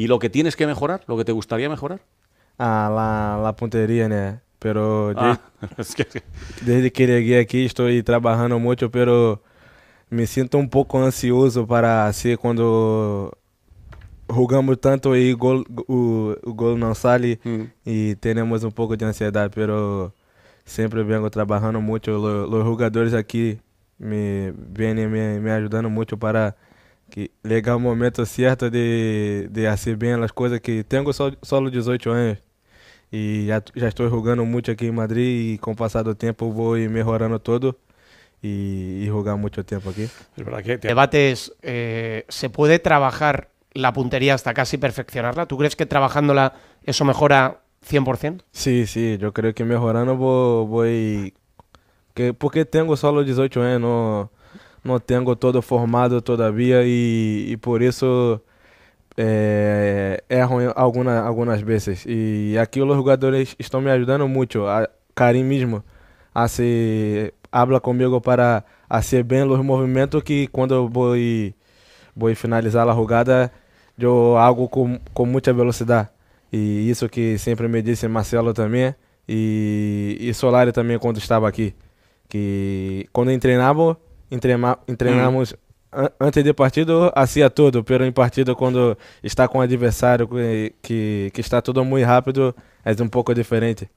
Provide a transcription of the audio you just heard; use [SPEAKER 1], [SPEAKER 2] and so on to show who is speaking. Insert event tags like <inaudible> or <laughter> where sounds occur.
[SPEAKER 1] ¿Y lo que tienes que mejorar? ¿Lo que te gustaría mejorar?
[SPEAKER 2] Ah, la, puntería, ¿no? Pero ah, <laughs> desde, que llegué aquí estoy trabajando mucho, pero me siento un poco ansioso para así cuando jugamos tanto y gol, gol no sale mm. y tenemos un poco de ansiedad, pero siempre vengo trabajando mucho. Los, jugadores aquí me vienen me, me, ayudando mucho para que un momento cierto de, hacer bien las cosas, que tengo solo 18 años y ya estoy jugando mucho aquí en Madrid y con pasado tiempo voy voy mejorando todo y, y jugar mucho tiempo aquí. El
[SPEAKER 1] verdad que eh, se puede trabajar la puntería hasta casi perfeccionarla. ¿Tú crees que trabajándola eso mejora 100%?
[SPEAKER 2] Sí, sí, yo creo que mejorando voy, voy... que porque tengo solo 18 años, no não tenho todo formado todavia e, por isso é, eh, erram algumas vezes. E aqui os jogadores estão me ajudando muito. A Karim mesmo a se habla comigo para ser bem os movimentos que quando eu vou, vou finalizar a rugada eu algo com, com muita velocidade. E isso que sempre me disse Marcelo também e, e Solari também quando estava aqui. Que quando treinava Entrema, hum. antes de partido, assim é tudo. Pero em partido, quando está com um adversário que, que, que está tudo muito rápido, é um pouco diferente.